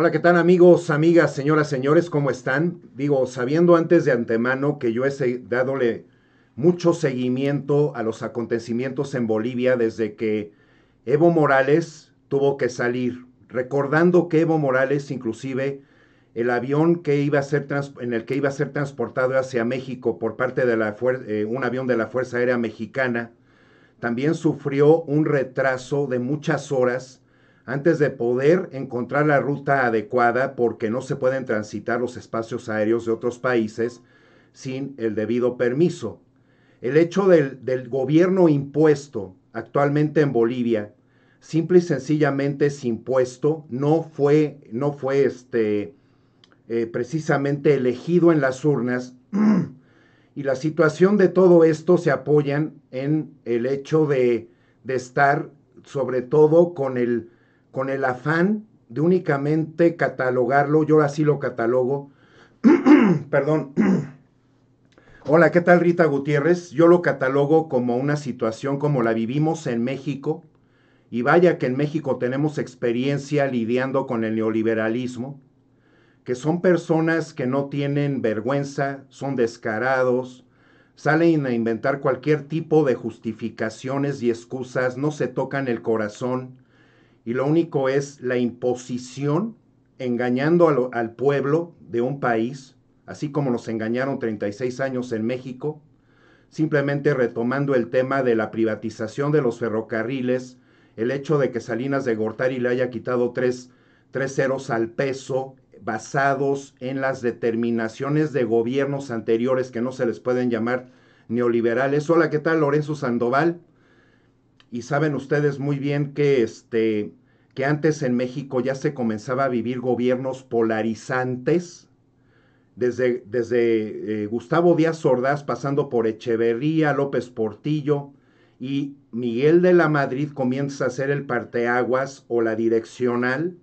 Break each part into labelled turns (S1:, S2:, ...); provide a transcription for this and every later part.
S1: Hola, ¿qué tal amigos, amigas, señoras, señores? ¿Cómo están? Digo, sabiendo antes de antemano que yo he dadole mucho seguimiento a los acontecimientos en Bolivia desde que Evo Morales tuvo que salir, recordando que Evo Morales inclusive el avión que iba a ser en el que iba a ser transportado hacia México por parte de la eh, un avión de la Fuerza Aérea Mexicana también sufrió un retraso de muchas horas antes de poder encontrar la ruta adecuada porque no se pueden transitar los espacios aéreos de otros países sin el debido permiso. El hecho del, gobierno impuesto actualmente en Bolivia, simple y sencillamente es impuesto, no fue, no fue este, eh, precisamente elegido en las urnas. y la situación de todo esto se apoyan en el hecho de estar sobre todo con el con el afán de únicamente catalogarlo, yo así lo catalogo, perdón, hola, ¿qué tal Rita Gutiérrez? Yo lo catalogo como una situación como la vivimos en México, y vaya que en México tenemos experiencia lidiando con el neoliberalismo, que son personas que no tienen vergüenza, son descarados, salen a inventar cualquier tipo de justificaciones y excusas, no se tocan el corazón, y lo único es la imposición engañando al pueblo de un país, así como nos engañaron 36 años en México, simplemente retomando el tema de la privatización de los ferrocarriles, el hecho de que Salinas de Gortari le haya quitado tres, tres ceros al peso basados en las determinaciones de gobiernos anteriores que no se les pueden llamar neoliberales. Hola, ¿qué tal? Lorenzo Sandoval. Y saben ustedes muy bien que este, que antes en México ya se comenzaba a vivir gobiernos polarizantes, desde, desde eh, Gustavo Díaz Ordaz, pasando por Echeverría, López Portillo, y Miguel de la Madrid comienza a ser el parteaguas o la direccional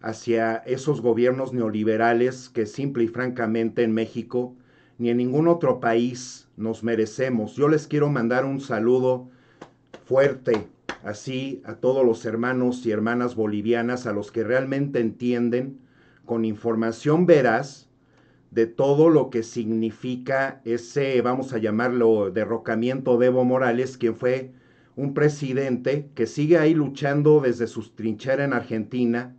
S1: hacia esos gobiernos neoliberales que simple y francamente en México ni en ningún otro país nos merecemos. Yo les quiero mandar un saludo fuerte así a todos los hermanos y hermanas bolivianas, a los que realmente entienden, con información veraz, de todo lo que significa ese, vamos a llamarlo, derrocamiento de Evo Morales, quien fue un presidente que sigue ahí luchando desde sus trincheras en Argentina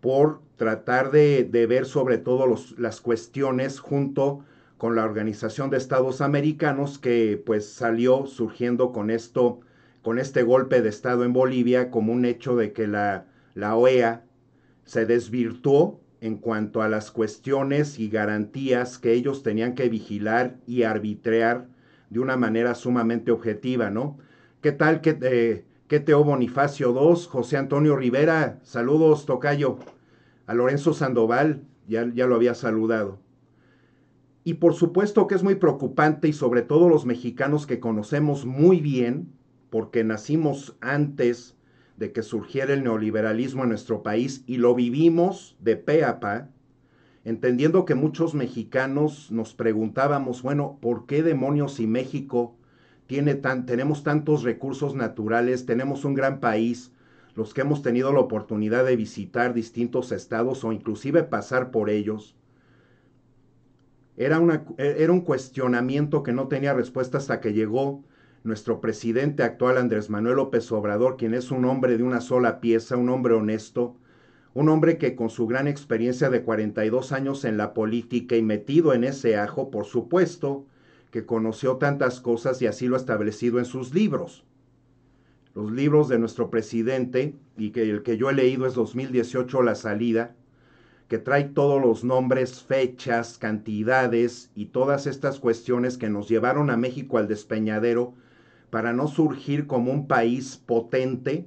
S1: por tratar de, ver sobre todo las cuestiones junto con la Organización de Estados Americanos que pues salió surgiendo con esto con este golpe de Estado en Bolivia como un hecho de que la, la OEA se desvirtuó en cuanto a las cuestiones y garantías que ellos tenían que vigilar y arbitrar de una manera sumamente objetiva, ¿no? ¿Qué tal que, eh, Teo Bonifacio II, José Antonio Rivera, saludos Tocayo, a Lorenzo Sandoval, ya, ya lo había saludado. Y por supuesto que es muy preocupante y sobre todo los mexicanos que conocemos muy bien porque nacimos antes de que surgiera el neoliberalismo en nuestro país y lo vivimos de pe a pa, entendiendo que muchos mexicanos nos preguntábamos, bueno, ¿por qué demonios si México tiene tan, tenemos tantos recursos naturales, tenemos un gran país, los que hemos tenido la oportunidad de visitar distintos estados o inclusive pasar por ellos? Era, e, era un cuestionamiento que no tenía respuesta hasta que llegó nuestro presidente actual Andrés Manuel López Obrador, quien es un hombre de una sola pieza, un hombre honesto, un hombre que con su gran experiencia de 42 años en la política y metido en ese ajo, por supuesto, que conoció tantas cosas y así lo ha establecido en sus libros. Los libros de nuestro presidente, y que el que yo he leído es 2018 La Salida, que trae todos los nombres, fechas, cantidades y todas estas cuestiones que nos llevaron a México al despeñadero para no surgir como un país potente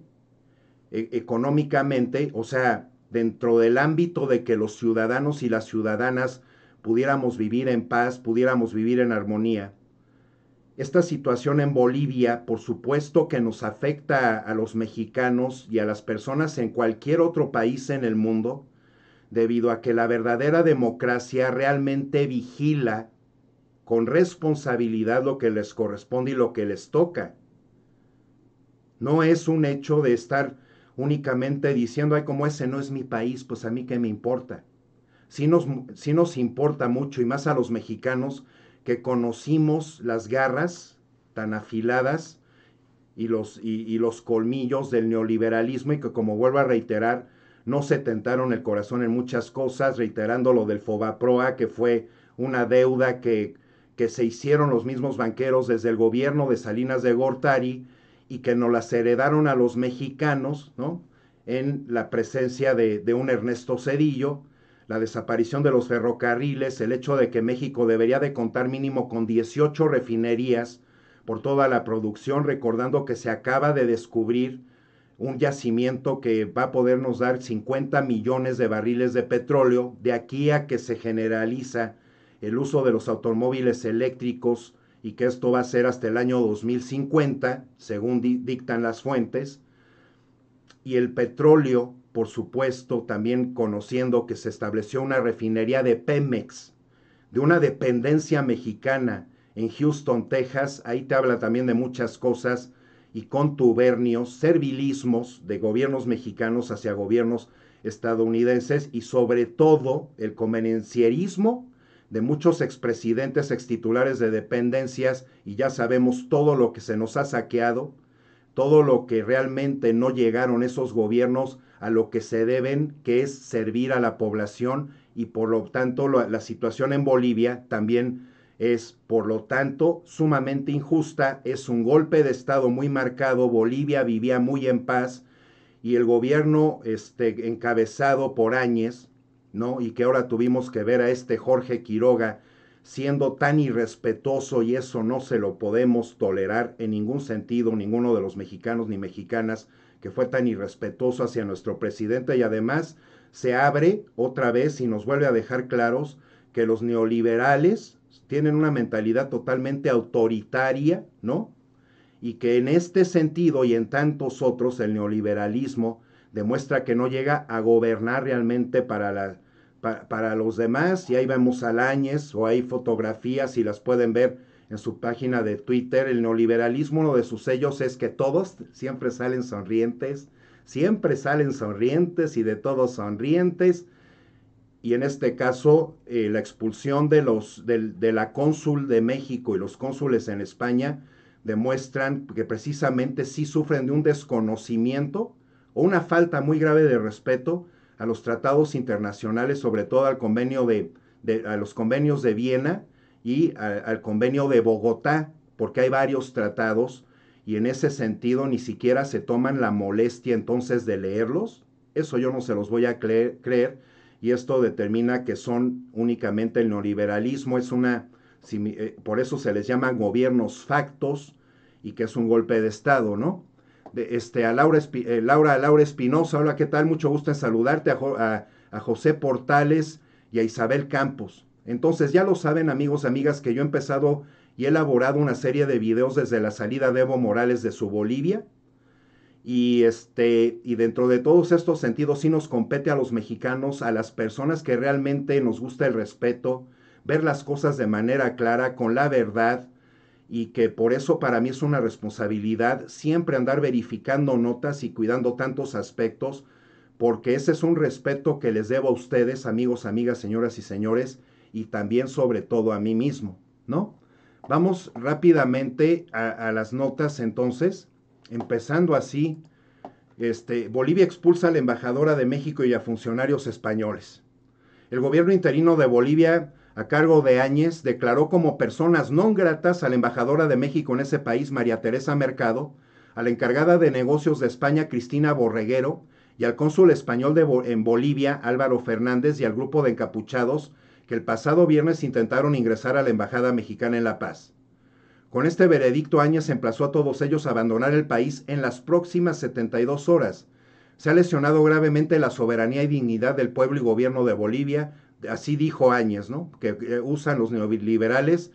S1: e, económicamente, o sea, dentro del ámbito de que los ciudadanos y las ciudadanas pudiéramos vivir en paz, pudiéramos vivir en armonía. Esta situación en Bolivia, por supuesto que nos afecta a los mexicanos y a las personas en cualquier otro país en el mundo, debido a que la verdadera democracia realmente vigila con responsabilidad lo que les corresponde y lo que les toca. No es un hecho de estar únicamente diciendo, ay, como ese no es mi país, pues a mí qué me importa. Sí nos, nos importa mucho y más a los mexicanos que conocimos las garras tan afiladas y los, y, y los colmillos del neoliberalismo y que como vuelvo a reiterar, no se tentaron el corazón en muchas cosas, reiterando lo del Fobaproa, que fue una deuda que que se hicieron los mismos banqueros desde el gobierno de Salinas de Gortari y que nos las heredaron a los mexicanos, ¿no? En la presencia de, de un Ernesto Cedillo, la desaparición de los ferrocarriles, el hecho de que México debería de contar mínimo con 18 refinerías por toda la producción, recordando que se acaba de descubrir un yacimiento que va a podernos dar 50 millones de barriles de petróleo de aquí a que se generaliza el uso de los automóviles eléctricos y que esto va a ser hasta el año 2050, según dictan las fuentes, y el petróleo, por supuesto, también conociendo que se estableció una refinería de Pemex, de una dependencia mexicana en Houston, Texas, ahí te habla también de muchas cosas y contubernios, servilismos de gobiernos mexicanos hacia gobiernos estadounidenses y sobre todo el convenencierismo de muchos expresidentes, extitulares de dependencias, y ya sabemos todo lo que se nos ha saqueado, todo lo que realmente no llegaron esos gobiernos a lo que se deben, que es servir a la población, y por lo tanto la, situación en Bolivia también es, por lo tanto, sumamente injusta, es un golpe de Estado muy marcado, Bolivia vivía muy en paz, y el gobierno este, encabezado por Áñez, ¿no? Y que ahora tuvimos que ver a este Jorge Quiroga siendo tan irrespetuoso y eso no se lo podemos tolerar en ningún sentido, ninguno de los mexicanos ni mexicanas que fue tan irrespetuoso hacia nuestro presidente y además se abre otra vez y nos vuelve a dejar claros que los neoliberales tienen una mentalidad totalmente autoritaria, ¿no? Y que en este sentido y en tantos otros el neoliberalismo demuestra que no llega a gobernar realmente para la para los demás. Y ahí vemos alañes o hay fotografías, ...y las pueden ver en su página de Twitter. El neoliberalismo, uno de sus sellos es que todos siempre salen sonrientes, siempre salen sonrientes y de todos sonrientes. Y en este caso, eh, la expulsión de, los, de, de la cónsul de México y los cónsules en España demuestran que precisamente sí sufren de un desconocimiento o una falta muy grave de respeto a los tratados internacionales, sobre todo al convenio de, a los convenios de Viena y al convenio de Bogotá, porque hay varios tratados y en ese sentido ni siquiera se toman la molestia entonces de leerlos. Eso yo no se los voy a creer, creer y esto determina que son únicamente el neoliberalismo, es una, eh, por eso se les llama gobiernos factos y que es un golpe de Estado, ¿no? este, a Laura, eh, Laura, Laura Espinosa. Hola, ¿qué tal? Mucho gusto en saludarte a, José Portales y a Isabel Campos. Entonces, ya lo saben, amigos, amigas, que yo he empezado y he elaborado una serie de videos desde la salida de Evo Morales de su Bolivia. Y, este, y dentro de todos estos sentidos sí nos compete a los mexicanos, a las personas que realmente nos gusta el respeto, ver las cosas de manera clara, con la verdad, y que por eso para mí es una responsabilidad siempre andar verificando notas y cuidando tantos aspectos, porque ese es un respeto que les debo a ustedes, amigos, amigas, señoras y señores, y también sobre todo a mí mismo, ¿no? Vamos rápidamente a, las notas entonces, empezando así, este, Bolivia expulsa a la embajadora de México y a funcionarios españoles. El gobierno interino de Bolivia a cargo de Áñez, declaró como personas no gratas a la embajadora de México en ese país, María Teresa Mercado, a la encargada de negocios de España, Cristina Borreguero, y al cónsul español en Bolivia, Álvaro Fernández, y al grupo de encapuchados que el pasado viernes intentaron ingresar a la Embajada Mexicana en La Paz. Con este veredicto, Áñez emplazó a todos ellos a abandonar el país en las próximas 72 horas. Se ha lesionado gravemente la soberanía y dignidad del pueblo y gobierno de Bolivia, así dijo Áñez, ¿no? Que, eh, usan los neoliberales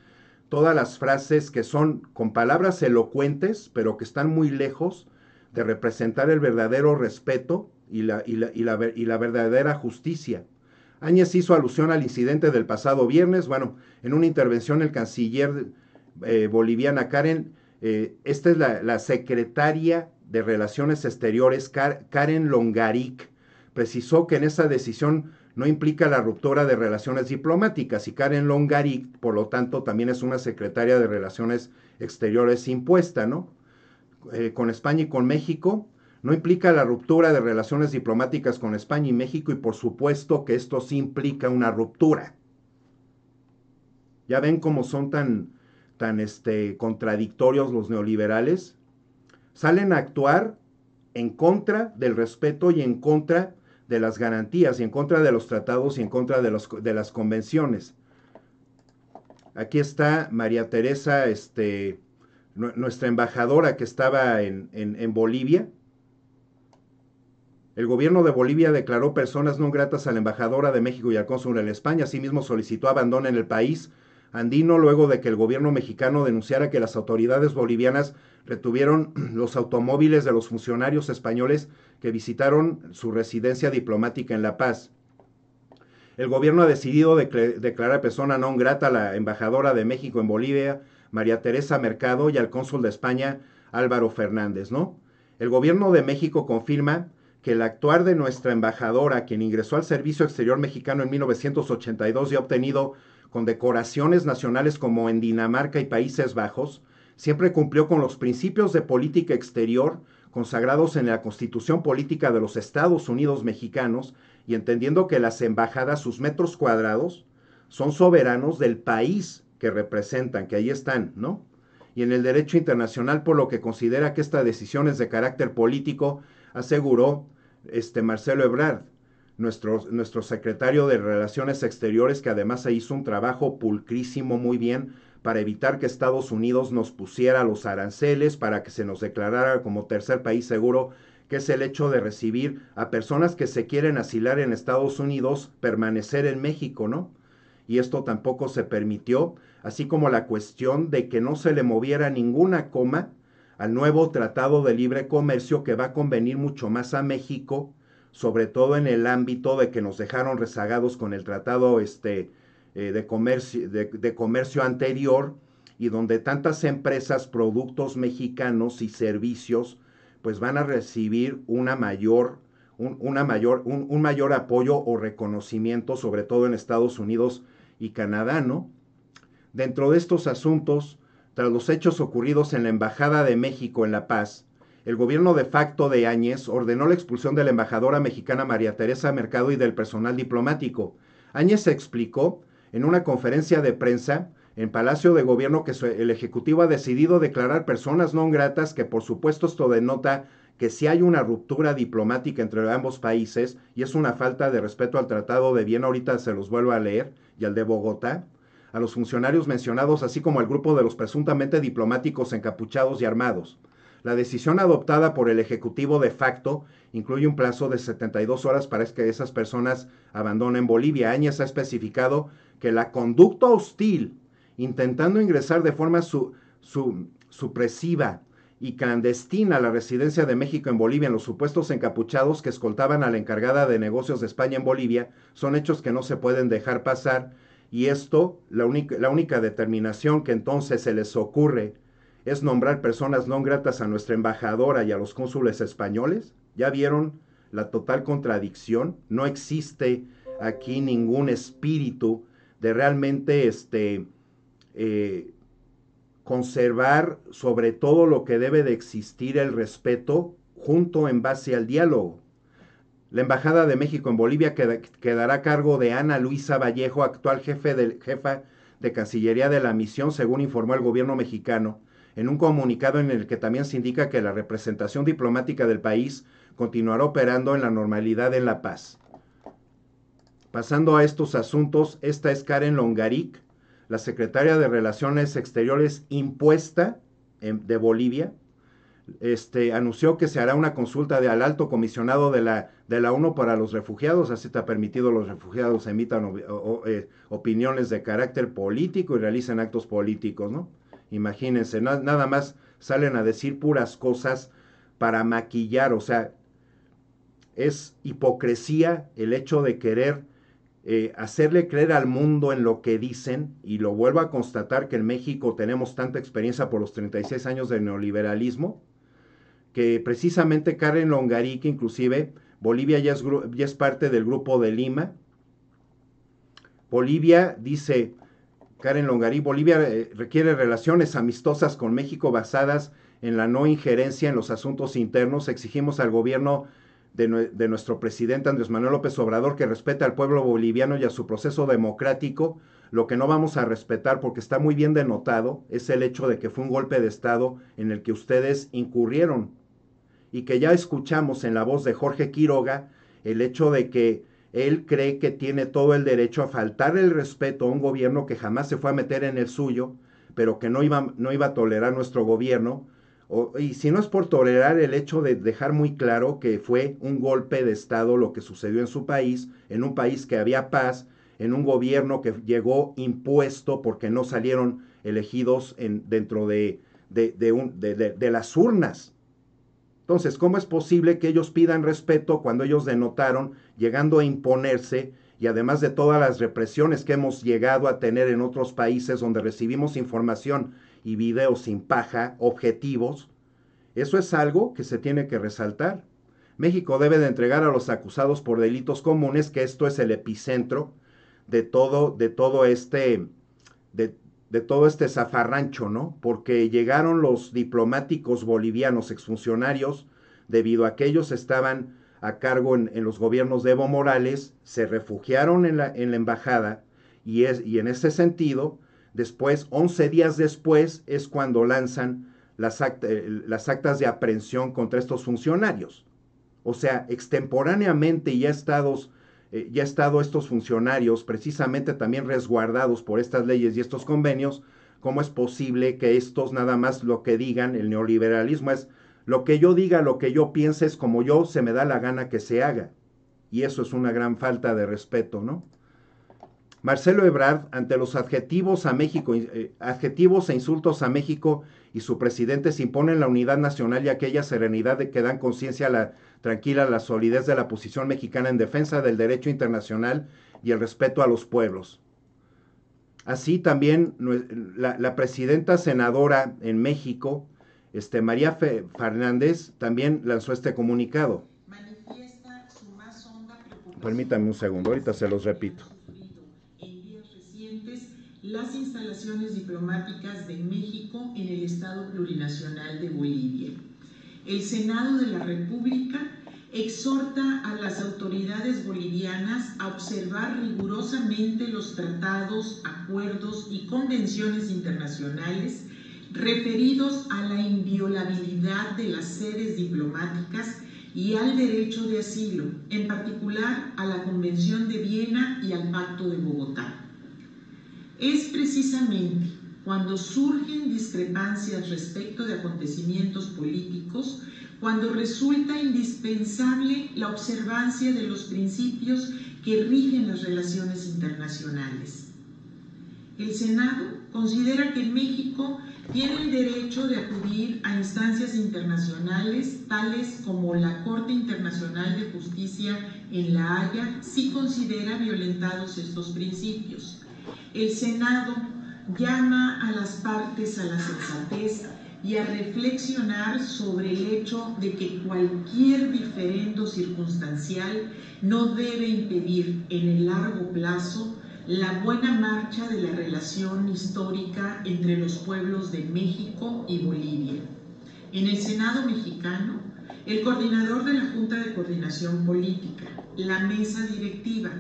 S1: todas las frases que son con palabras elocuentes, pero que están muy lejos de representar el verdadero respeto y la, y la, verdadera justicia. Áñez hizo alusión al incidente del pasado viernes. Bueno, en una intervención el canciller eh, boliviana Karen, eh, esta es la, la, secretaria de Relaciones Exteriores, Karen Longaric, precisó que en esa decisión no implica la ruptura de relaciones diplomáticas y Karen Longari, por lo tanto, también es una secretaria de Relaciones Exteriores impuesta, ¿no? Eh, con España y con México, no implica la ruptura de relaciones diplomáticas con España y México y por supuesto que esto sí implica una ruptura. Ya ven cómo son tan, tan este, contradictorios los neoliberales. Salen a actuar en contra del respeto y en contra de las garantías y en contra de los tratados y en contra de, de las convenciones. Aquí está María Teresa, este, nuestra embajadora que estaba en, Bolivia. El gobierno de Bolivia declaró personas no gratas a la embajadora de México y al cónsul en España. Asimismo, solicitó abandono en el país andino luego de que el gobierno mexicano denunciara que las autoridades bolivianas retuvieron los automóviles de los funcionarios españoles que visitaron su residencia diplomática en La Paz. El gobierno ha decidido declarar persona non grata a la embajadora de México en Bolivia, María Teresa Mercado, y al cónsul de España, Álvaro Fernández, ¿no? El gobierno de México confirma que el actuar de nuestra embajadora, quien ingresó al Servicio Exterior Mexicano en 1982 y ha obtenido con decoraciones nacionales como en Dinamarca y Países Bajos, siempre cumplió con los principios de política exterior consagrados en la Constitución Política de los Estados Unidos Mexicanos y entendiendo que las embajadas, sus metros cuadrados, son soberanos del país que representan, que ahí están, ¿no? Y en el derecho internacional, por lo que considera que esta decisión es de carácter político, aseguró este Marcelo Ebrard nuestro, nuestro secretario de Relaciones Exteriores, que además se hizo un trabajo pulcrísimo muy bien para evitar que Estados Unidos nos pusiera los aranceles, para que se nos declarara como tercer país seguro, que es el hecho de recibir a personas que se quieren asilar en Estados Unidos, permanecer en México, ¿no? Y esto tampoco se permitió, así como la cuestión de que no se le moviera ninguna coma al nuevo Tratado de Libre Comercio que va a convenir mucho más a México sobre todo en el ámbito de que nos dejaron rezagados con el tratado este, eh, de, comercio, comercio anterior y donde tantas empresas, productos mexicanos y servicios, pues van a recibir una mayor, un, una mayor, un, un mayor apoyo o reconocimiento, sobre todo en Estados Unidos y Canadá, ¿no? Dentro de estos asuntos, tras los hechos ocurridos en la Embajada de México en La Paz, el gobierno de facto de Áñez ordenó la expulsión de la embajadora mexicana María Teresa Mercado y del personal diplomático. Áñez explicó en una conferencia de prensa en Palacio de Gobierno que el Ejecutivo ha decidido declarar personas no gratas que por supuesto esto denota que si hay una ruptura diplomática entre ambos países y es una falta de respeto al Tratado de Bien, ahorita se los vuelvo a leer, y al de Bogotá, a los funcionarios mencionados, así como al grupo de los presuntamente diplomáticos encapuchados y armados. La decisión adoptada por el Ejecutivo de facto incluye un plazo de 72 horas para que esas personas abandonen Bolivia. Áñez ha especificado que la conducta hostil, intentando ingresar de forma su, su, supresiva y clandestina a la residencia de México en Bolivia en los supuestos encapuchados que escoltaban a la encargada de negocios de España en Bolivia, son hechos que no se pueden dejar pasar. Y esto, la única, la única determinación que entonces se les ocurre es nombrar personas no gratas a nuestra embajadora y a los cónsules españoles? ¿Ya vieron la total contradicción? No existe aquí ningún espíritu de realmente este, eh, conservar sobre todo lo que debe de existir el respeto junto en base al diálogo. La Embajada de México en Bolivia quedará a cargo de Ana Luisa Vallejo, actual jefe de, jefa de Cancillería de la Misión, según informó el gobierno mexicano, en un comunicado en el que también se indica que la representación diplomática del país continuará operando en la normalidad en La Paz. Pasando a estos asuntos, esta es Karen Longaric, la secretaria de Relaciones Exteriores impuesta de Bolivia. Este, anunció que se hará una consulta de, al alto comisionado de la, de la ONU para los refugiados, así está permitido los refugiados emitan eh, opiniones de carácter político y realicen actos políticos, ¿no? Imagínense, nada más salen a decir puras cosas para maquillar, o sea, es hipocresía el hecho de querer eh, hacerle creer al mundo en lo que dicen, y lo vuelvo a constatar que en México tenemos tanta experiencia por los 36 años de neoliberalismo, que precisamente Karen Longarí, que inclusive Bolivia ya es, ya es parte del grupo de Lima, Bolivia dice, Karen Longarí, Bolivia eh, requiere relaciones amistosas con México basadas en la no injerencia en los asuntos internos. Exigimos al gobierno de, de, nuestro presidente Andrés Manuel López Obrador que respete al pueblo boliviano y a su proceso democrático. Lo que no vamos a respetar, porque está muy bien denotado, es el hecho de que fue un golpe de Estado en el que ustedes incurrieron y que ya escuchamos en la voz de Jorge Quiroga el hecho de que él cree que tiene todo el derecho a faltar el respeto a un gobierno que jamás se fue a meter en el suyo, pero que no iba, no iba a tolerar nuestro gobierno. y si no es por tolerar el hecho de dejar muy claro que fue un golpe de Estado lo que sucedió en su país, en un país que había paz, en un gobierno que llegó impuesto porque no salieron elegidos dentro de, de las urnas. Entonces, ¿cómo es posible que ellos pidan respeto cuando ellos denotaron llegando a imponerse y además de todas las represiones que hemos llegado a tener en otros países donde recibimos información y videos sin paja, objetivos, eso es algo que se tiene que resaltar. México debe de entregar a los acusados por delitos comunes, que esto es el epicentro de todo, de todo este, de, de todo este zafarrancho, ¿no? Porque llegaron los diplomáticos bolivianos, exfuncionarios, debido a que ellos estaban a cargo en, los gobiernos de Evo Morales, se refugiaron en la, en la embajada y, es, y en ese sentido, después, 11 días después, es cuando lanzan las, eh, las actas de aprehensión contra estos funcionarios. O sea, extemporáneamente ya estados eh, estado estos funcionarios precisamente también resguardados por estas leyes y estos convenios, ¿cómo es posible que estos nada más lo que digan el neoliberalismo es lo que yo diga, lo que yo piense es como yo se me da la gana que se haga. Y eso es una gran falta de respeto, ¿no? Marcelo Ebrard, ante los adjetivos, a México, eh, adjetivos e insultos a México y su presidente, se imponen la unidad nacional y aquella serenidad de que dan conciencia a la tranquila, la solidez de la posición mexicana en defensa del derecho internacional y el respeto a los pueblos. Así también la presidenta senadora en México, este, María Fernández también lanzó este comunicado. Permítame un segundo, ahorita se los repito.
S2: En recientes, las instalaciones diplomáticas de México en el Estado Plurinacional de Bolivia. El Senado de la República exhorta a las autoridades bolivianas a observar rigurosamente los tratados, acuerdos y convenciones internacionales referidos a la inviolabilidad de las sedes diplomáticas y al derecho de asilo, en particular a la Convención de Viena y al Pacto de Bogotá. Es precisamente cuando surgen discrepancias respecto de acontecimientos políticos, cuando resulta indispensable la observancia de los principios que rigen las relaciones internacionales. El Senado considera que México tiene el derecho de acudir a instancias internacionales tales como la Corte Internacional de Justicia en La Haya si considera violentados estos principios. El Senado llama a las partes a la sensatez y a reflexionar sobre el hecho de que cualquier diferendo circunstancial no debe impedir en el largo plazo la buena marcha de la relación histórica entre los pueblos de México y Bolivia. En el Senado mexicano, el coordinador de la Junta de Coordinación Política, la mesa directiva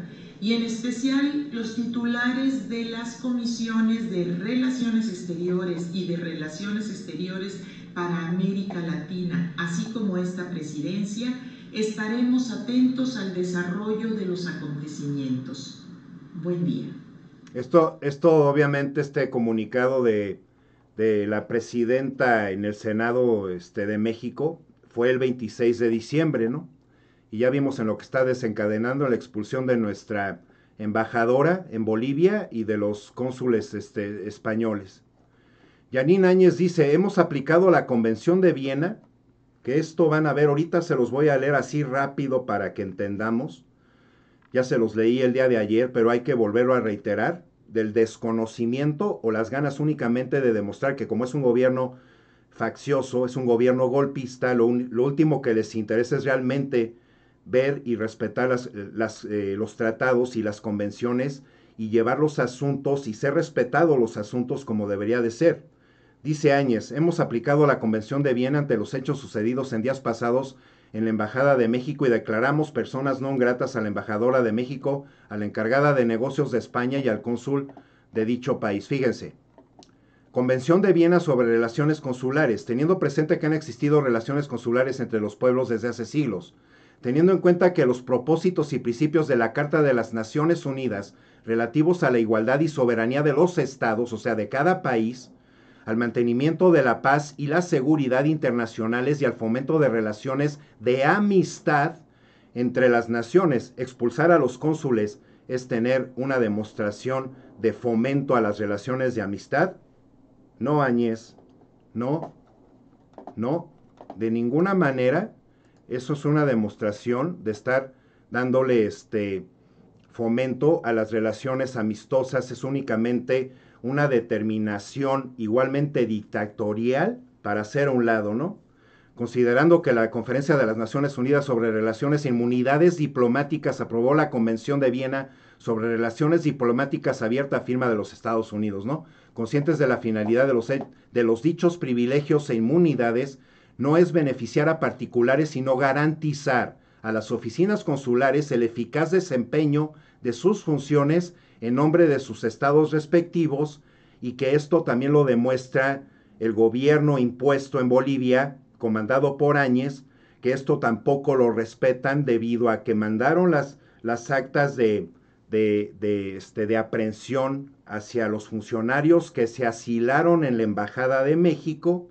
S2: y en especial los titulares de las comisiones de Relaciones Exteriores y de Relaciones Exteriores para América Latina, así como esta presidencia, estaremos atentos al desarrollo de los acontecimientos. Buen
S1: día. Esto, esto obviamente, este comunicado de, la presidenta en el Senado este, de México fue el 26 de diciembre, ¿no? Y ya vimos en lo que está desencadenando la expulsión de nuestra embajadora en Bolivia y de los cónsules este, españoles. Yanín Áñez dice, hemos aplicado la Convención de Viena, que esto van a ver, ahorita se los voy a leer así rápido para que entendamos ya se los leí el día de ayer, pero hay que volverlo a reiterar, del desconocimiento o las ganas únicamente de demostrar que como es un gobierno faccioso, es un gobierno golpista, lo, último que les interesa es realmente ver y respetar eh, los tratados y las convenciones y llevar los asuntos y ser respetados los asuntos como debería de ser. Dice Áñez, hemos aplicado la Convención de Viena ante los hechos sucedidos en días pasados en la Embajada de México y declaramos personas no gratas a la embajadora de México, a la encargada de negocios de España y al cónsul de dicho país. Fíjense. Convención de Viena sobre relaciones consulares, teniendo presente que han existido relaciones consulares entre los pueblos desde hace siglos, teniendo en cuenta que los propósitos y principios de la Carta de las Naciones Unidas relativos a la igualdad y soberanía de los estados, o sea, de cada país, al mantenimiento de la paz y la seguridad internacionales y al fomento de relaciones de amistad entre las naciones. Expulsar a los cónsules es tener una demostración de fomento a las relaciones de amistad. No, Añez, no, no, de ninguna manera. Eso es una demostración de estar dándole este fomento a las relaciones amistosas. Es únicamente una determinación igualmente dictatorial para hacer a un lado, ¿no? Considerando que la Conferencia de las Naciones Unidas sobre Relaciones e Inmunidades Diplomáticas aprobó la Convención de Viena sobre Relaciones Diplomáticas abierta a firma de los Estados Unidos, ¿no? Conscientes de la finalidad de los, de los dichos privilegios e inmunidades, no es beneficiar a particulares, sino garantizar a las oficinas consulares el eficaz desempeño de sus funciones en nombre de sus estados respectivos y que esto también lo demuestra el gobierno impuesto en Bolivia, comandado por Áñez, que esto tampoco lo respetan debido a que mandaron las, las actas de, de, este, aprehensión hacia los funcionarios que se asilaron en la Embajada de México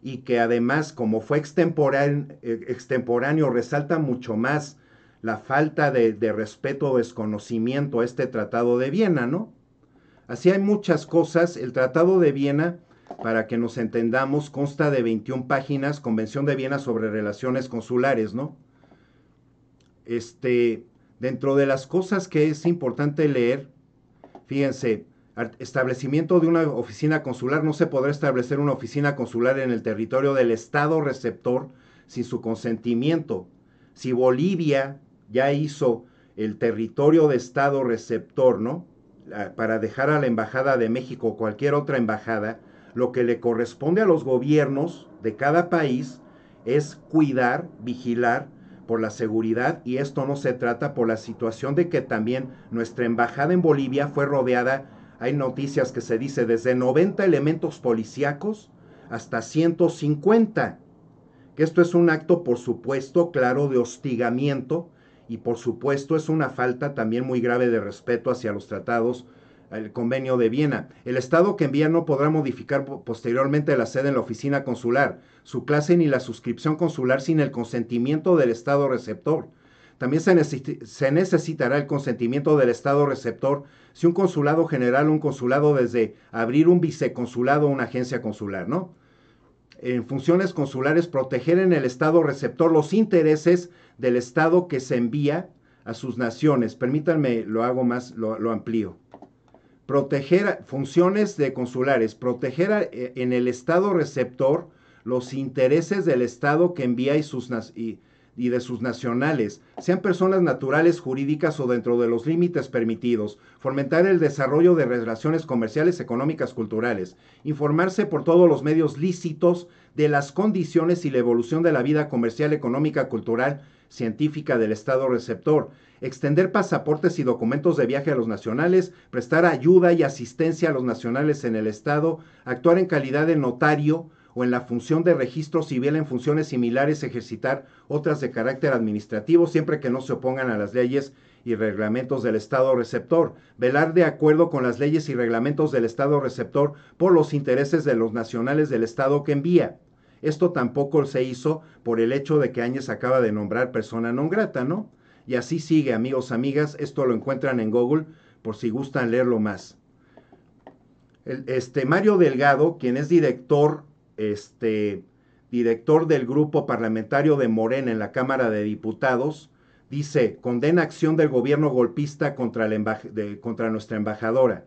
S1: y que además, como fue eh, extemporáneo resalta mucho más la falta de, respeto o desconocimiento a este Tratado de Viena, ¿no? Así hay muchas cosas. El Tratado de Viena, para que nos entendamos, consta de 21 páginas, Convención de Viena sobre Relaciones Consulares, ¿no? Este, dentro de las cosas que es importante leer, fíjense, establecimiento de una oficina consular, no se podrá establecer una oficina consular en el territorio del Estado receptor sin su consentimiento. Si Bolivia ya hizo el territorio de Estado receptor, ¿no? Ah, para dejar a la Embajada de México o cualquier otra embajada, lo que le corresponde a los gobiernos de cada país es cuidar, vigilar por la seguridad y esto no se trata por la situación de que también nuestra embajada en Bolivia fue rodeada, hay noticias que se dice desde 90 elementos policíacos hasta 150, que esto es un acto por supuesto claro de hostigamiento y por supuesto es una falta también muy grave de respeto hacia los tratados el convenio de Viena. El Estado que envía no podrá modificar posteriormente la sede en la oficina consular, su clase ni la suscripción consular sin el consentimiento del Estado receptor. También se, necesitará el consentimiento del Estado receptor si un consulado general o un consulado desde abrir un viceconsulado o una agencia consular, ¿no? en funciones consulares proteger en el Estado receptor los intereses del Estado que se envía a sus naciones. Permítanme, lo hago más, lo, amplío. Proteger funciones de consulares, proteger eh, en el Estado receptor los intereses del Estado que envía y sus, naciones y de sus nacionales, sean personas naturales, jurídicas o dentro de los límites permitidos, fomentar el desarrollo de relaciones comerciales, económicas, culturales, informarse por todos los medios lícitos de las condiciones y la evolución de la vida comercial, económica, cultural, científica del Estado receptor, extender pasaportes y documentos de viaje a los nacionales, prestar ayuda y asistencia a los nacionales en el Estado, actuar en calidad de notario, o en la función de registro civil en funciones similares ejercitar otras de carácter administrativo siempre que no se opongan a las leyes y reglamentos del Estado receptor, velar de acuerdo con las leyes y reglamentos del Estado receptor por los intereses de los nacionales del Estado que envía. Esto tampoco se hizo por el hecho de que Áñez acaba de nombrar persona non grata, ¿no? Y así sigue, amigos, amigas, esto lo encuentran en Google por si gustan leerlo más. El, este Mario Delgado, quien es director este, director del grupo parlamentario de Morena en la Cámara de Diputados, dice, condena acción del gobierno golpista contra, contra nuestra embajadora.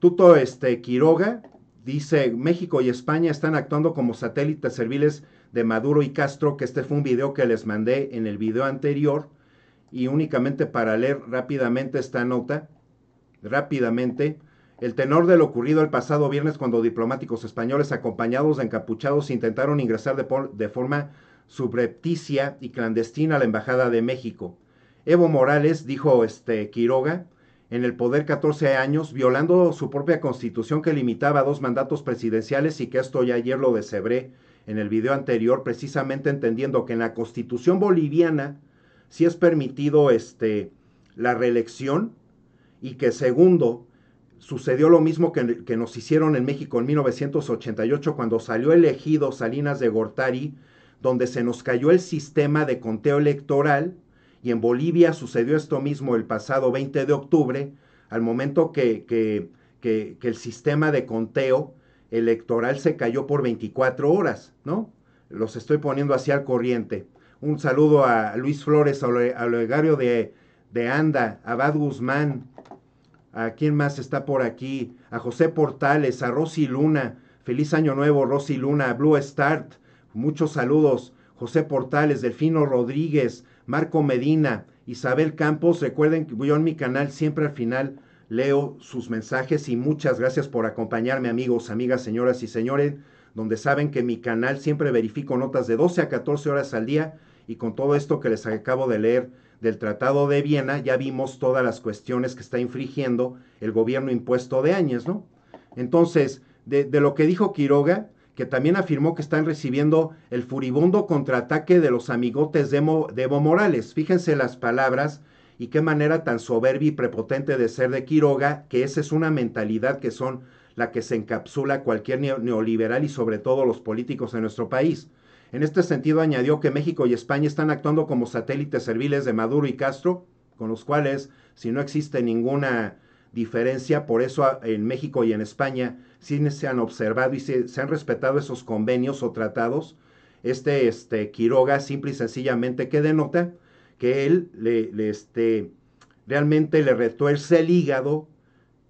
S1: Tuto este, Quiroga dice, México y España están actuando como satélites serviles de Maduro y Castro, que este fue un video que les mandé en el video anterior, y únicamente para leer rápidamente esta nota, rápidamente, el tenor de lo ocurrido el pasado viernes cuando diplomáticos españoles acompañados de encapuchados intentaron ingresar de, forma subrepticia y clandestina a la Embajada de México. Evo Morales, dijo este, Quiroga, en el poder 14 años, violando su propia constitución que limitaba dos mandatos presidenciales y que esto ya ayer lo deshebré en el video anterior, precisamente entendiendo que en la constitución boliviana sí es permitido este, la reelección y que segundo, sucedió lo mismo que, nos hicieron en México en 1988 cuando salió elegido Salinas de Gortari, donde se nos cayó el sistema de conteo electoral y en Bolivia sucedió esto mismo el pasado 20 de octubre, al momento que, que, que el sistema de conteo electoral se cayó por 24 horas, ¿no? Los estoy poniendo así al corriente. Un saludo a Luis Flores, a Olegario de, de Anda, a Abad Guzmán, ¿A quién más está por aquí? A José Portales, a Rosy Luna. Feliz año nuevo, Rosy Luna, Blue Start. Muchos saludos. José Portales, Delfino Rodríguez, Marco Medina, Isabel Campos. Recuerden que yo en mi canal siempre al final leo sus mensajes y muchas gracias por acompañarme, amigos, amigas, señoras y señores, donde saben que mi canal siempre verifico notas de 12 a 14 horas al día y con todo esto que les acabo de leer del Tratado de Viena, ya vimos todas las cuestiones que está infringiendo el gobierno impuesto de Áñez, ¿no? Entonces, de, lo que dijo Quiroga, que también afirmó que están recibiendo el furibundo contraataque de los amigotes de Evo, de Morales. Fíjense las palabras y qué manera tan soberbia y prepotente de ser de Quiroga, que esa es una mentalidad que son la que se encapsula cualquier neoliberal y sobre todo los políticos de nuestro país. En este sentido, añadió que México y España están actuando como satélites serviles de Maduro y Castro, con los cuales, si no existe ninguna diferencia, por eso ah, en México y en España sí se han observado y se, han respetado esos convenios o tratados. Este, este Quiroga simple y sencillamente que denota que él le, este, realmente le retuerce el hígado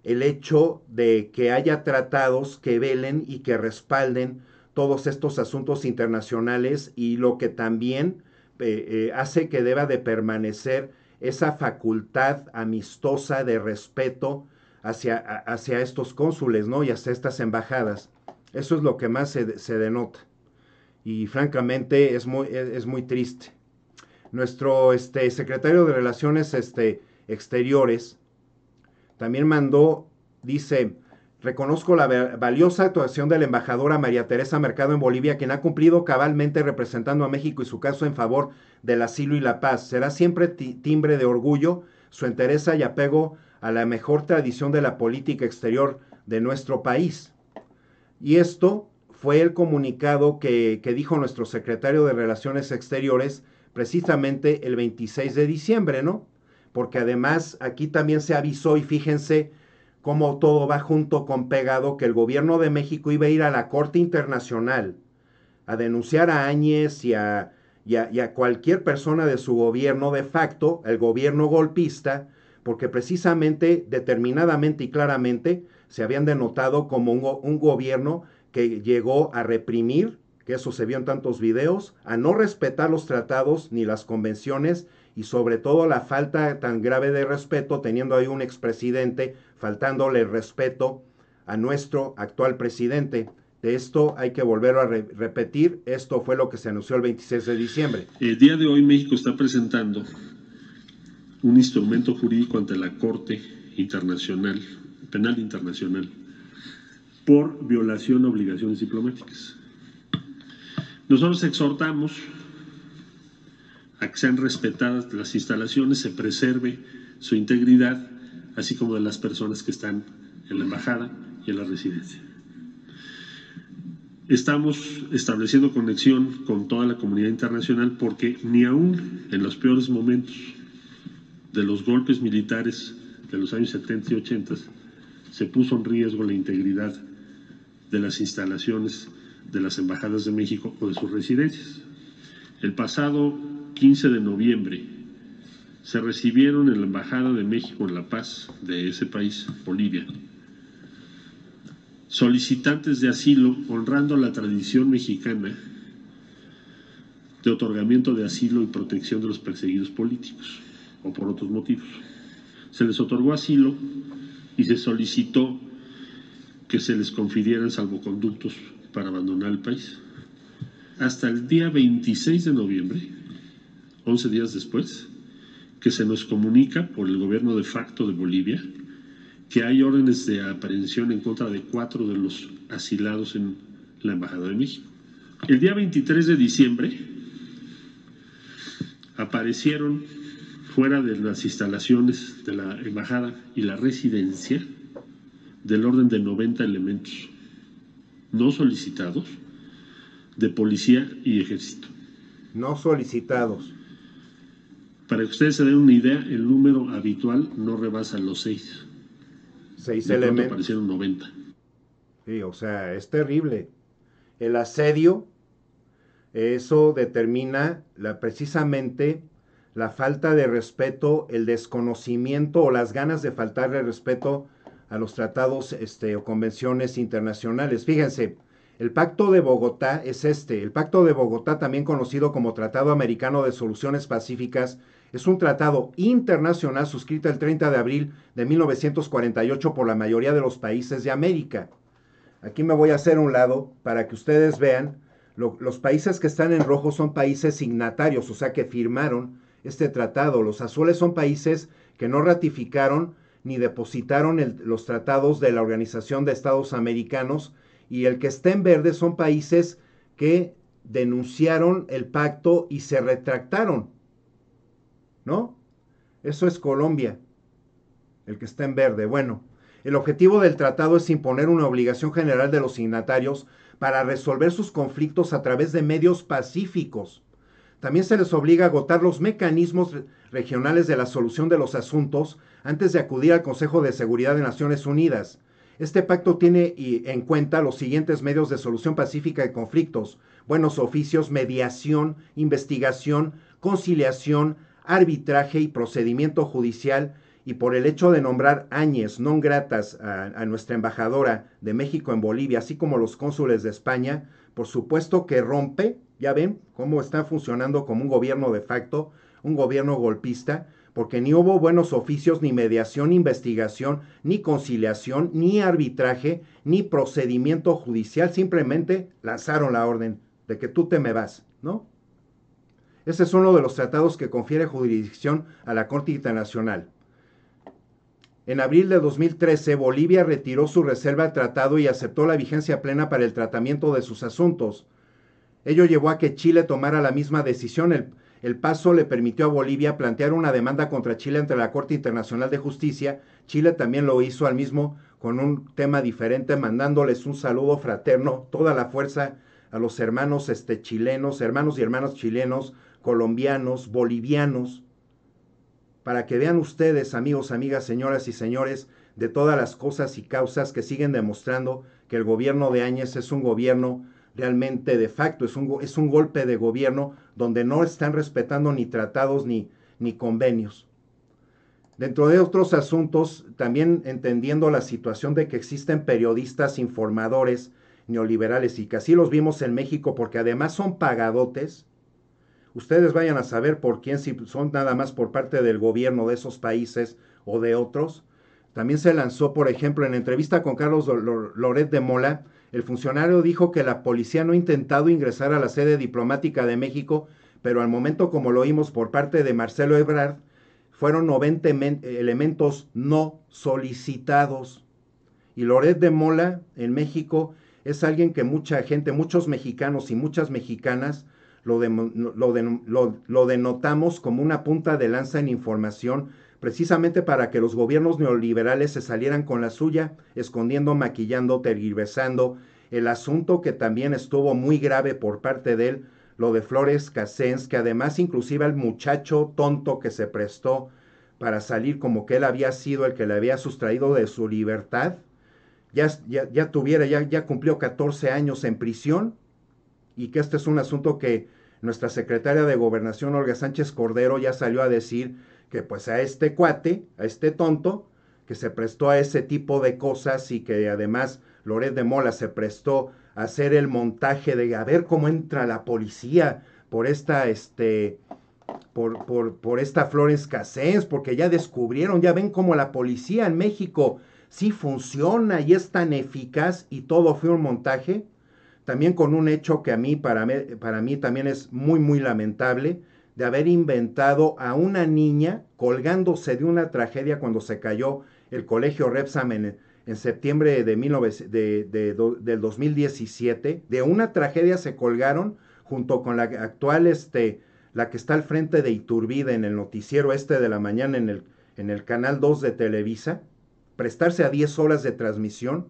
S1: el hecho de que haya tratados que velen y que respalden todos estos asuntos internacionales y lo que también eh, eh, hace que deba de permanecer esa facultad amistosa de respeto hacia, hacia estos cónsules, ¿no? Y hacia estas embajadas. Eso es lo que más se, denota. Y francamente es muy, muy triste. Nuestro este, secretario de Relaciones este, Exteriores también mandó, dice, Reconozco la valiosa actuación de la embajadora María Teresa Mercado en Bolivia, quien ha cumplido cabalmente representando a México y su caso en favor del asilo y la paz. Será siempre timbre de orgullo su entereza y apego a la mejor tradición de la política exterior de nuestro país. Y esto fue el comunicado que, dijo nuestro secretario de Relaciones Exteriores precisamente el 26 de diciembre, ¿no? Porque además aquí también se avisó y fíjense, cómo todo va junto con pegado, que el gobierno de México iba a ir a la Corte Internacional a denunciar a Áñez y a, cualquier persona de su gobierno de facto, el gobierno golpista, porque precisamente, determinadamente y claramente, se habían denotado como un, un gobierno que llegó a reprimir, que eso se vio en tantos videos, a no respetar los tratados ni las convenciones y sobre todo la falta tan grave de respeto, teniendo ahí un expresidente faltándole respeto a nuestro actual presidente. De esto hay que volver a repetir. Esto fue lo que se anunció el 26 de diciembre.
S3: El día de hoy México está presentando un instrumento jurídico ante la Corte Internacional, Penal Internacional, por violación de obligaciones diplomáticas. Nosotros exhortamos a que sean respetadas las instalaciones, se preserve su integridad, así como de las personas que están en la embajada y en la residencia. Estamos estableciendo conexión con toda la comunidad internacional porque ni aún en los peores momentos de los golpes militares de los años 70 y 80 se puso en riesgo la integridad de las instalaciones de las embajadas de México o de sus residencias. El pasado 15 de noviembre se recibieron en la Embajada de México en La Paz de ese país, Bolivia, solicitantes de asilo honrando la tradición mexicana de otorgamiento de asilo y protección de los perseguidos políticos o por otros motivos. Se les otorgó asilo y se solicitó que se les confirieran salvoconductos para abandonar el país. Hasta el día 26 de noviembre, 11 días después, que se nos comunica por el gobierno de facto de Bolivia que hay órdenes de aprehensión en contra de cuatro de los asilados en la Embajada de México. El día 23 de diciembre aparecieron fuera de las instalaciones de la embajada y la residencia del orden de 90 elementos no solicitados de policía y ejército. No
S1: solicitados.
S3: Para que ustedes se den una idea, el número habitual no rebasa los seis.
S1: Seis de elementos. 90. Sí, o sea, es terrible. El asedio, eso determina la, precisamente la falta de respeto, el desconocimiento o las ganas de faltarle respeto a los tratados este, o convenciones internacionales. Fíjense, el Pacto de Bogotá es este. El Pacto de Bogotá, también conocido como Tratado Americano de Soluciones Pacíficas es un tratado internacional suscrito el 30 de abril de 1948 por la mayoría de los países de América. Aquí me voy a hacer un lado para que ustedes vean. los países que están en rojo son países signatarios, o sea que firmaron este tratado. Los azules son países que no ratificaron ni depositaron los tratados de la Organización de Estados Americanos. Y el que está en verde son países que denunciaron el pacto y se retractaron ¿no? Eso es Colombia, el que está en verde. Bueno, el objetivo del tratado es imponer una obligación general de los signatarios para resolver sus conflictos a través de medios pacíficos. También se les obliga a agotar los mecanismos regionales de la solución de los asuntos antes de acudir al Consejo de Seguridad de Naciones Unidas. Este pacto tiene en cuenta los siguientes medios de solución pacífica de conflictos, buenos oficios, mediación, investigación, conciliación, arbitraje y procedimiento judicial y por el hecho de nombrar Áñez non gratas a, a, nuestra embajadora de México en Bolivia, así como los cónsules de España, por supuesto que rompe, ya ven, cómo está funcionando como un gobierno de facto, un gobierno golpista, porque ni hubo buenos oficios, ni mediación, ni investigación, ni conciliación, ni arbitraje, ni procedimiento judicial, simplemente lanzaron la orden de que tú te me vas, ¿no? Ese es uno de los tratados que confiere jurisdicción a la Corte Internacional. En abril de 2013, Bolivia retiró su reserva al tratado y aceptó la vigencia plena para el tratamiento de sus asuntos. Ello llevó a que Chile tomara la misma decisión. El, paso le permitió a Bolivia plantear una demanda contra Chile ante la Corte Internacional de Justicia. Chile también lo hizo al mismo con un tema diferente, mandándoles un saludo fraterno, toda la fuerza a los hermanos este, chilenos, hermanos y hermanas chilenos, colombianos, bolivianos, para que vean ustedes, amigos, amigas, señoras y señores, de todas las cosas y causas que siguen demostrando que el gobierno de Áñez es un gobierno realmente de facto, es un, golpe de gobierno donde no están respetando ni tratados ni, ni convenios. Dentro de otros asuntos, también entendiendo la situación de que existen periodistas informadores neoliberales y que así los vimos en México porque además son pagadotes, ustedes vayan a saber por quién, si son nada más por parte del gobierno de esos países o de otros. También se lanzó, por ejemplo, en entrevista con Carlos Loret de Mola, el funcionario dijo que la policía no ha intentado ingresar a la sede diplomática de México, pero al momento, como lo oímos por parte de Marcelo Ebrard, fueron 90 elementos no solicitados. Y Loret de Mola en México es alguien que mucha gente, muchos mexicanos y muchas mexicanas lo, lo, lo, denotamos como una punta de lanza en información precisamente para que los gobiernos neoliberales se salieran con la suya, escondiendo, maquillando, tergiversando el asunto que también estuvo muy grave por parte de él, lo de Flores Casens, que además inclusive el muchacho tonto que se prestó para salir como que él había sido el que le había sustraído de su libertad, ya, ya, ya tuviera, ya, ya cumplió 14 años en prisión y que este es un asunto que nuestra secretaria de gobernación, Olga Sánchez Cordero, ya salió a decir que pues a este cuate, a este tonto, que se prestó a ese tipo de cosas y que además Loret de Mola se prestó a hacer el montaje de a ver cómo entra la policía por esta, este, por, por, por esta flor escasez, porque ya descubrieron, ya ven cómo la policía en México sí funciona y es tan eficaz y todo fue un montaje también con un hecho que a mí, para mí, también es muy, muy lamentable, de haber inventado a una niña colgándose de una tragedia cuando se cayó el colegio Repsam en, septiembre de, de, de, de, del 2017. De una tragedia se colgaron junto con la actual, este, la que está al frente de Iturbide en el noticiero este de la mañana en el, en el canal 2 de Televisa, prestarse a 10 horas de transmisión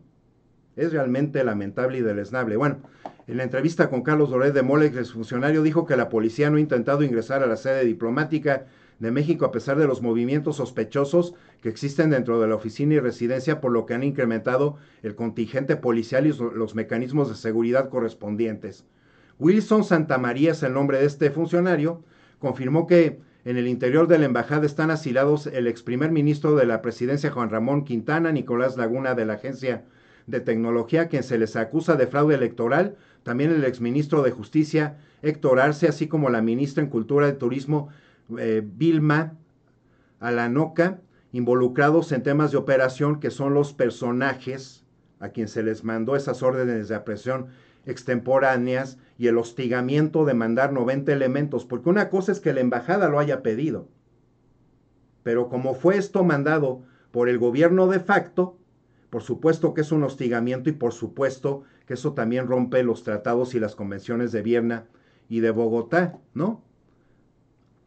S1: es realmente lamentable y deleznable. Bueno, en la entrevista con Carlos doré de Molex, el funcionario dijo que la policía no ha intentado ingresar a la sede diplomática de México a pesar de los movimientos sospechosos que existen dentro de la oficina y residencia, por lo que han incrementado el contingente policial y los mecanismos de seguridad correspondientes. Wilson Santamaría es el nombre de este funcionario, confirmó que en el interior de la embajada están asilados el ex primer ministro de la presidencia Juan Ramón Quintana, Nicolás Laguna de la agencia de Tecnología, quien se les acusa de fraude electoral, también el exministro de Justicia, Héctor Arce, así como la ministra en Cultura y Turismo, eh, Vilma Alanoca, involucrados en temas de operación que son los personajes a quien se les mandó esas órdenes de apresión extemporáneas y el hostigamiento de mandar 90 elementos, porque una cosa es que la embajada lo haya pedido, pero como fue esto mandado por el gobierno de facto, por supuesto que es un hostigamiento y por supuesto que eso también rompe los tratados y las convenciones de Viena y de Bogotá, ¿no?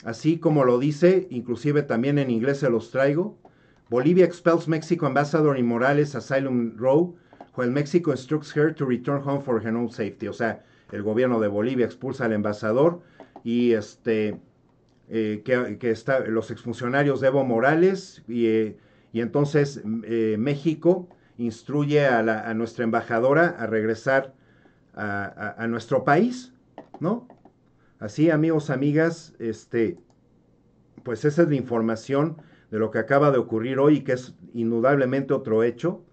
S1: Así como lo dice, inclusive también en inglés se los traigo. Bolivia expels México, ambassador y Morales asylum row while Mexico instructs her to return home for her own safety. O sea, el gobierno de Bolivia expulsa al embajador y este eh, que, está, los exfuncionarios de Evo Morales y eh, y entonces eh, México instruye a, nuestra embajadora a regresar a, nuestro país, ¿no? Así, amigos, amigas, este, pues esa es la información de lo que acaba de ocurrir hoy y que es indudablemente otro hecho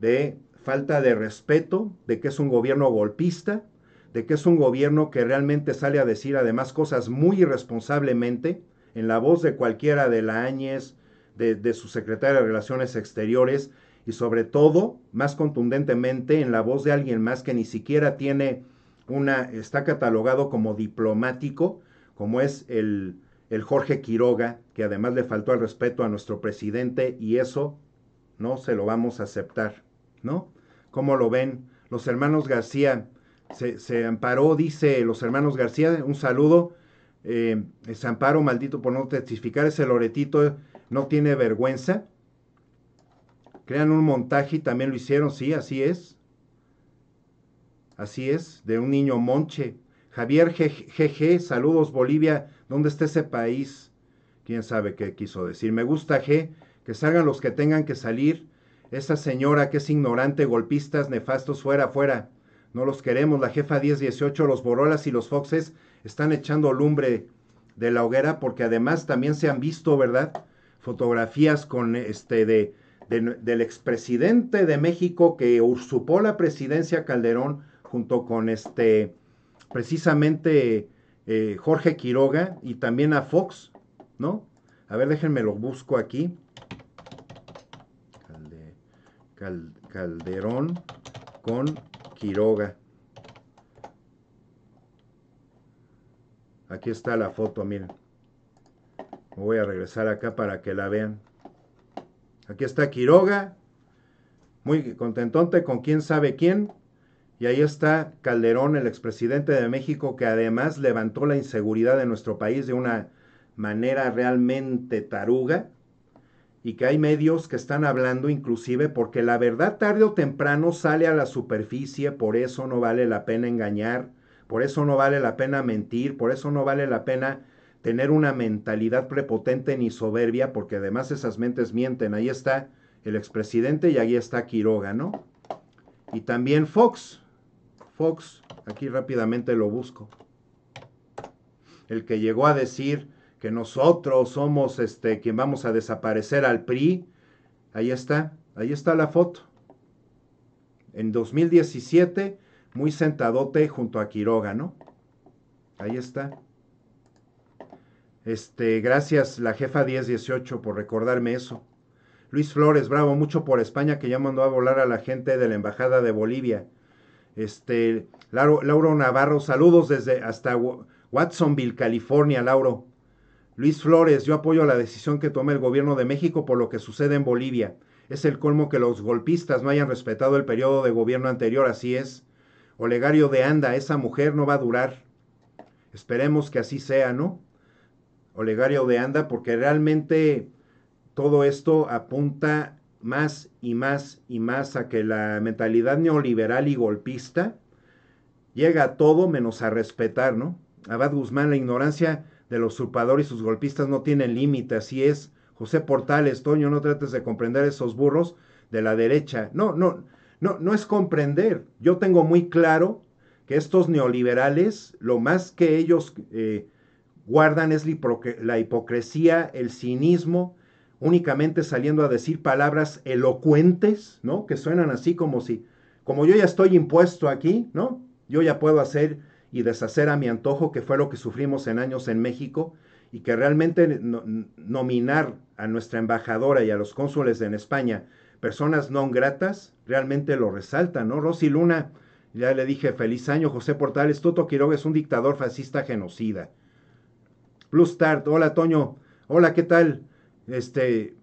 S1: de falta de respeto, de que es un gobierno golpista, de que es un gobierno que realmente sale a decir además cosas muy irresponsablemente en la voz de cualquiera de la Áñez, de, su secretaria de Relaciones Exteriores y sobre todo, más contundentemente, en la voz de alguien más que ni siquiera tiene una, está catalogado como diplomático, como es el, el Jorge Quiroga, que además le faltó al respeto a nuestro presidente y eso no se lo vamos a aceptar, ¿no? ¿Cómo lo ven? Los hermanos García, se, amparó, dice los hermanos García, un saludo, eh, amparó, maldito por no testificar ese loretito no tiene vergüenza. Crean un montaje y también lo hicieron, sí, así es. Así es, de un niño monche. Javier GG, saludos Bolivia, ¿dónde está ese país? Quién sabe qué quiso decir. Me gusta G, que salgan los que tengan que salir. Esa señora que es ignorante, golpistas, nefastos, fuera, fuera. No los queremos, la jefa 1018, los Borolas y los Foxes están echando lumbre de la hoguera porque además también se han visto, ¿verdad? fotografías con este de, del expresidente de México que usurpó la presidencia Calderón junto con este precisamente eh, Jorge Quiroga y también a Fox, ¿no? A ver, déjenme lo busco aquí. Calderón con Quiroga. Aquí está la foto, miren voy a regresar acá para que la vean. Aquí está Quiroga, muy contentonte con quién sabe quién. Y ahí está Calderón, el expresidente de México, que además levantó la inseguridad de nuestro país de una manera realmente taruga. Y que hay medios que están hablando inclusive porque la verdad tarde o temprano sale a la superficie, por eso no vale la pena engañar, por eso no vale la pena mentir, por eso no vale la pena tener una mentalidad prepotente ni soberbia, porque además esas mentes mienten. Ahí está el expresidente y ahí está Quiroga, ¿no? Y también Fox. Fox, aquí rápidamente lo busco. El que llegó a decir que nosotros somos este quien vamos a desaparecer al PRI. Ahí está, ahí está la foto. En 2017, muy sentadote junto a Quiroga, ¿no? Ahí está. Este, gracias la jefa 1018 por recordarme eso. Luis Flores, bravo, mucho por España que ya mandó a volar a la gente de la Embajada de Bolivia. Este, Lauro, Navarro, saludos desde hasta Watsonville, California, Lauro. Luis Flores, yo apoyo la decisión que tome el gobierno de México por lo que sucede en Bolivia. Es el colmo que los golpistas no hayan respetado el periodo de gobierno anterior, así es. Olegario de Anda, esa mujer no va a durar. Esperemos que así sea, ¿no? Olegario de Anda, porque realmente todo esto apunta más y más y más a que la mentalidad neoliberal y golpista llega a todo menos a respetar, ¿no? Abad Guzmán, la ignorancia del usurpador y sus golpistas no tienen límite, así es. José Portales, Toño, no trates de comprender esos burros de la derecha. No, no, no, no es comprender. Yo tengo muy claro que estos neoliberales, lo más que ellos eh, guardan es la hipocresía, el cinismo, únicamente saliendo a decir palabras elocuentes, ¿no? Que suenan así como si, como yo ya estoy impuesto aquí, ¿no? Yo ya puedo hacer y deshacer a mi antojo, que fue lo que sufrimos en años en México, y que realmente nominar a nuestra embajadora y a los cónsules en España personas no gratas, realmente lo resalta, ¿no? Rosy Luna, ya le dije feliz año, José Portales, Toto Quiroga es un dictador fascista genocida. Bluestart, Start. Hola Toño. Hola, ¿qué tal? Este,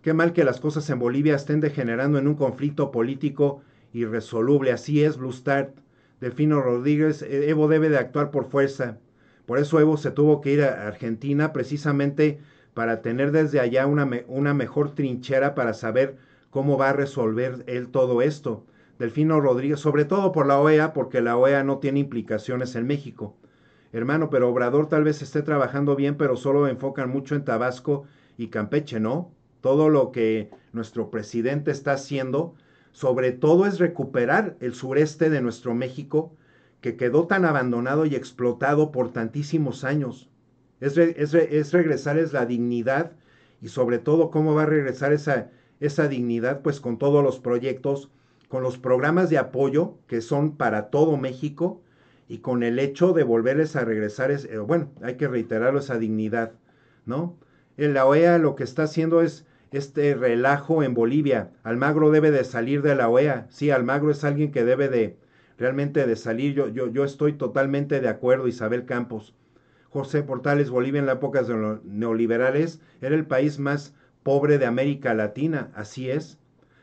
S1: qué mal que las cosas en Bolivia estén degenerando en un conflicto político irresoluble. Así es, Blue Start. Delfino Rodríguez, eh, Evo debe de actuar por fuerza. Por eso Evo se tuvo que ir a Argentina precisamente para tener desde allá una, una mejor trinchera para saber cómo va a resolver él todo esto. Delfino Rodríguez, sobre todo por la OEA, porque la OEA no tiene implicaciones en México hermano, pero Obrador tal vez esté trabajando bien, pero solo enfocan mucho en Tabasco y Campeche, ¿no? Todo lo que nuestro presidente está haciendo, sobre todo es recuperar el sureste de nuestro México, que quedó tan abandonado y explotado por tantísimos años. Es, regresar es la dignidad y sobre todo cómo va a regresar esa, esa dignidad, pues con todos los proyectos, con los programas de apoyo que son para todo México, y con el hecho de volverles a regresar, es, eh, bueno, hay que reiterarlo, esa dignidad, ¿no? En La OEA lo que está haciendo es este relajo en Bolivia. Almagro debe de salir de la OEA. Sí, Almagro es alguien que debe de realmente de salir. Yo, yo, yo estoy totalmente de acuerdo, Isabel Campos. José Portales, Bolivia en la época de los neoliberales era el país más pobre de América Latina, así es.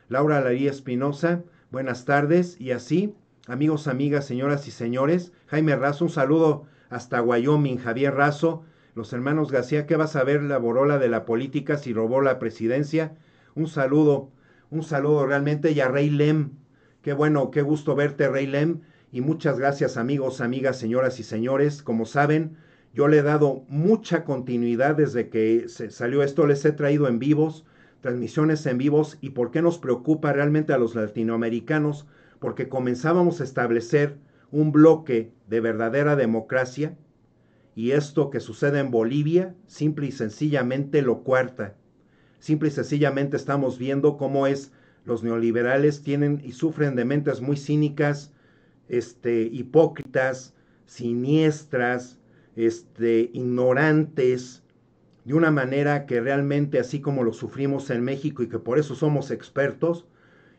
S1: Laura Laría Espinosa, buenas tardes, y así amigos, amigas, señoras y señores. Jaime Razo, un saludo hasta Wyoming, Javier Razo. Los hermanos García, ¿qué vas a ver la borola de la política si robó la presidencia? Un saludo, un saludo realmente y a Rey Lem. Qué bueno, qué gusto verte, Rey Lem. Y muchas gracias, amigos, amigas, señoras y señores. Como saben, yo le he dado mucha continuidad desde que salió esto. Les he traído en vivos, transmisiones en vivos y por qué nos preocupa realmente a los latinoamericanos porque comenzábamos a establecer un bloque de verdadera democracia y esto que sucede en Bolivia simple y sencillamente lo cuarta. Simple y sencillamente estamos viendo cómo es los neoliberales tienen y sufren de mentes muy cínicas, este, hipócritas, siniestras, este, ignorantes, de una manera que realmente así como lo sufrimos en México y que por eso somos expertos,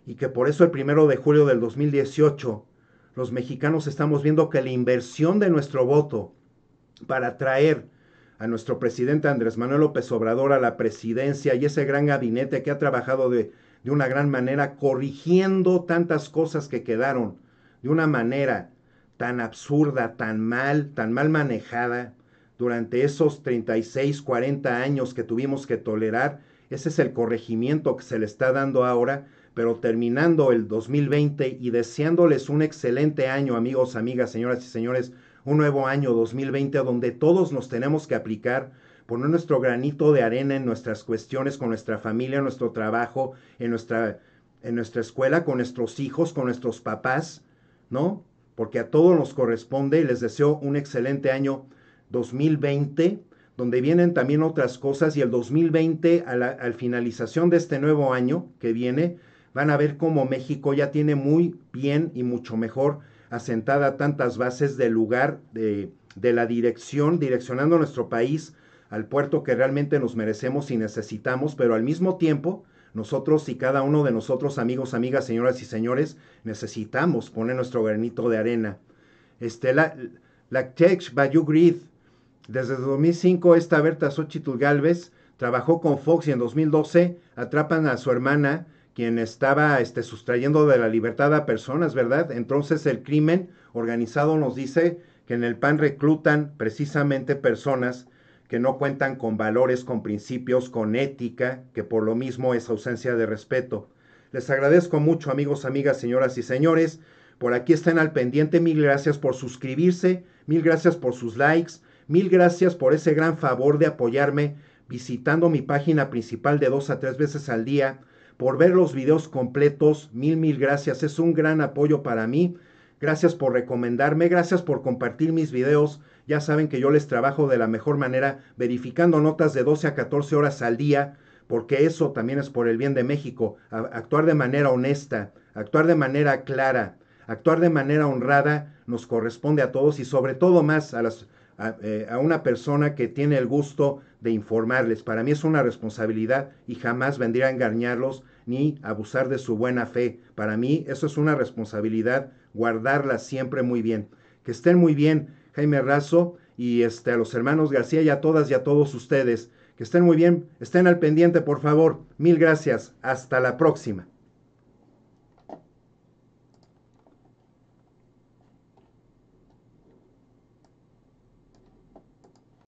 S1: y que por eso el primero de julio del 2018 los mexicanos estamos viendo que la inversión de nuestro voto para traer a nuestro presidente Andrés Manuel López Obrador a la presidencia y ese gran gabinete que ha trabajado de, de una gran manera, corrigiendo tantas cosas que quedaron de una manera tan absurda, tan mal, tan mal manejada durante esos 36, 40 años que tuvimos que tolerar. Ese es el corregimiento que se le está dando ahora pero terminando el 2020 y deseándoles un excelente año, amigos, amigas, señoras y señores, un nuevo año 2020 donde todos nos tenemos que aplicar, poner nuestro granito de arena en nuestras cuestiones con nuestra familia, en nuestro trabajo, en nuestra, en nuestra escuela, con nuestros hijos, con nuestros papás, ¿no? Porque a todos nos corresponde. y Les deseo un excelente año 2020 donde vienen también otras cosas y el 2020, al a la finalización de este nuevo año que viene, van a ver cómo México ya tiene muy bien y mucho mejor asentada tantas bases de lugar de, la dirección, direccionando nuestro país al puerto que realmente nos merecemos y necesitamos, pero al mismo tiempo nosotros y cada uno de nosotros, amigos, amigas, señoras y señores, necesitamos poner nuestro granito de arena. Este, la, la Tech Bayou Grid, desde 2005, esta Berta Xochitl Galvez trabajó con Fox y en 2012 atrapan a su hermana quien estaba este, sustrayendo de la libertad a personas, ¿verdad? Entonces el crimen organizado nos dice que en el PAN reclutan precisamente personas que no cuentan con valores, con principios, con ética, que por lo mismo es ausencia de respeto. Les agradezco mucho, amigos, amigas, señoras y señores. Por aquí están al pendiente. Mil gracias por suscribirse, mil gracias por sus likes, mil gracias por ese gran favor de apoyarme visitando mi página principal de dos a tres veces al día por ver los videos completos. Mil, mil gracias. Es un gran apoyo para mí. Gracias por recomendarme, gracias por compartir mis videos. Ya saben que yo les trabajo de la mejor manera, verificando notas de 12 a 14 horas al día, porque eso también es por el bien de México. Actuar de manera honesta, actuar de manera clara, actuar de manera honrada nos corresponde a todos y sobre todo más a, las, a, eh, una persona que tiene el gusto de informarles. Para mí es una responsabilidad y jamás vendría a engañarlos ni abusar de su buena fe. Para mí eso es una responsabilidad, guardarla siempre muy bien. Que estén muy bien, Jaime Razo y este, a los hermanos García y a todas y a todos ustedes. Que estén muy bien, estén al pendiente, por favor. Mil gracias. Hasta la próxima.